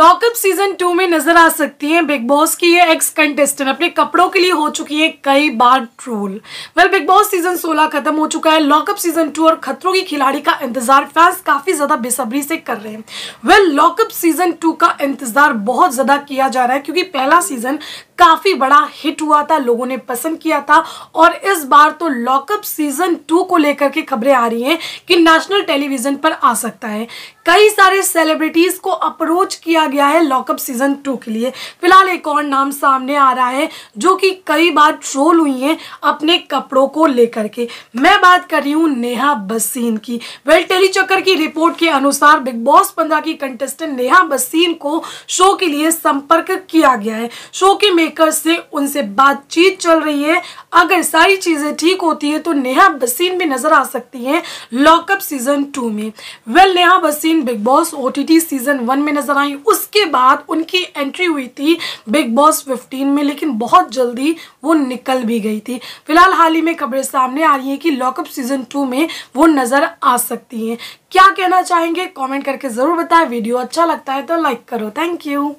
lockup season two में नजर आ सकती हैं बिग बॉस की ये एक्स कंटेस्टेंट अपने कपड़ों के लिए हो चुकी है कई बार troll well Bigg Boss season 16 खत्म हो चुका है लॉकअप सीजन टू और खतरों की खिलाड़ी का इंतजार फैंस काफी ज्यादा बेसब्री से कर रहे हैं वेल लॉकअप सीजन टू का इंतजार बहुत ज्यादा किया जा रहा है क्योंकि पहला सीजन काफ़ी बड़ा हिट हुआ था लोगों ने पसंद किया था और इस बार तो लॉकअप सीजन टू को लेकर के खबरें आ रही हैं कि नेशनल टेलीविज़न पर आ सकता है कई सारे सेलिब्रिटीज़ को अप्रोच किया गया है लॉकअप सीजन टू के लिए फिलहाल एक और नाम सामने आ रहा है जो कि कई बार ट्रोल हुई है अपने कपड़ों को लेकर के मैं बात कर रही हूँ नेहा बसीन की वेल टेली चक्कर की रिपोर्ट के अनुसार बिग बॉस पंद्रह की कंटेस्टेंट नेहा बसीन को शो के लिए संपर्क किया गया है शो के लेकर से उनसे बातचीत चल रही है अगर सारी चीज़ें ठीक होती है तो नेहा बसीन भी नज़र आ सकती हैं लॉकअप सीज़न टू में well Neha Bhasin Bigg Boss O season one में नज़र आई उसके बाद उनकी एंट्री हुई थी बिग बॉस फिफ्टीन में लेकिन बहुत जल्दी वो निकल भी गई थी फिलहाल हाल ही में खबरें सामने आ रही है कि लॉकअप सीज़न टू में वो नज़र आ सकती हैं क्या कहना चाहेंगे कमेंट करके ज़रूर बताएं वीडियो अच्छा लगता है तो लाइक करो थैंक यू